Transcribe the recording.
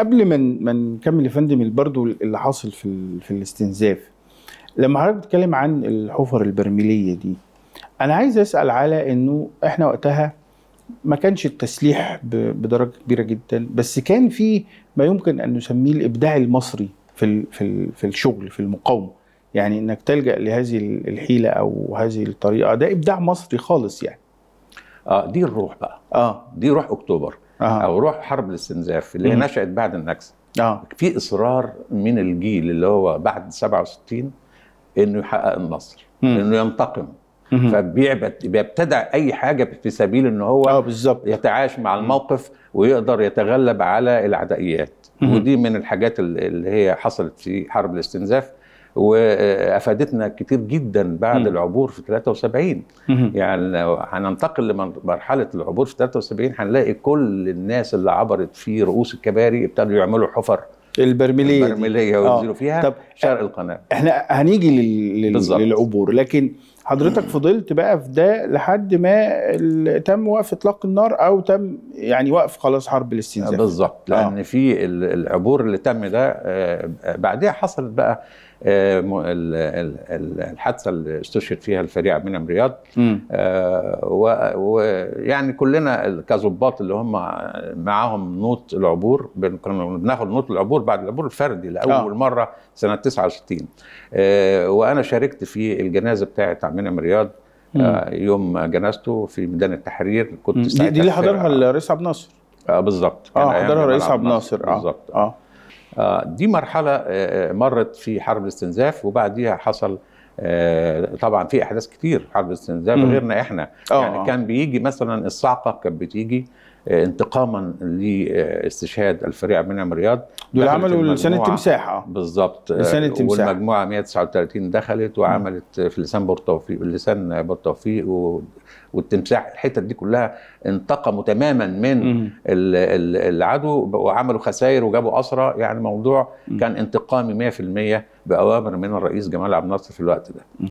قبل ما ما نكمل يا فندم برضه اللي حاصل في في الاستنزاف لما حضرتك بتتكلم عن الحفر البرميليه دي انا عايز اسال على انه احنا وقتها ما كانش التسليح بدرجه كبيره جدا بس كان في ما يمكن ان نسميه الابداع المصري في في في الشغل في المقاومه يعني انك تلجا لهذه الحيله او هذه الطريقه ده ابداع مصري خالص يعني اه دي الروح بقى اه دي روح اكتوبر آه. او روح حرب الاستنزاف اللي هي نشات بعد النكسه آه. في اصرار من الجيل اللي هو بعد 67 انه يحقق النصر مم. انه ينتقم فبيبتدع اي حاجه في سبيل ان هو آه يتعايش مع الموقف ويقدر يتغلب على العدائيات مم. ودي من الحاجات اللي هي حصلت في حرب الاستنزاف وافادتنا كتير جدا بعد م. العبور في 73 م. يعني هننتقل لمرحله العبور في 73 هنلاقي كل الناس اللي عبرت في رؤوس الكباري ابتدوا يعملوا حفر البرميليه البرميليه آه. وينزلوا فيها طب شرق القناه احنا هنيجي لل... للعبور لكن حضرتك فضلت بقى في ده لحد ما تم وقف اطلاق النار او تم يعني وقف خلاص حرب الاستنزاف بالظبط آه. لان آه. في العبور اللي تم ده آه، بعدها حصلت بقى آه، الحادثه اللي استشهد فيها الفريق عبد المنعم رياض ويعني كلنا كظباط اللي هم معاهم نوط العبور كنا بناخد نوط العبور بعد العبور الفردي لاول آه. مره سنه 69 وانا شاركت في الجنازه بتاعه عبد منعم رياض آه، يوم جنازته في ميدان التحرير كنت دي, دي اللي حضرها الرئيس عبد الناصر آه بالظبط اه حضرها الرئيس عبد الناصر آه، بالظبط آه. آه. دي مرحله آه، مرت في حرب الاستنزاف وبعديها حصل آه، طبعا في احداث كتير حرب الاستنزاف غيرنا احنا أوه. يعني كان بيجي مثلا الصعقه كانت بتيجي آه، انتقاما لاستشهاد الفريق عبد المنعم رياض دول عملوا لسان التمساح اه بالظبط لسان التمساح والمجموعه 139 دخلت وعملت في لسان بورتوفيق لسان بورتوفيق والتمساح الحتت دي كلها انتقموا تماما من العدو وعملوا خسائر وجابوا اسرى يعني الموضوع كان انتقامي 100% باوامر من الرئيس جمال عبد الناصر في الوقت ده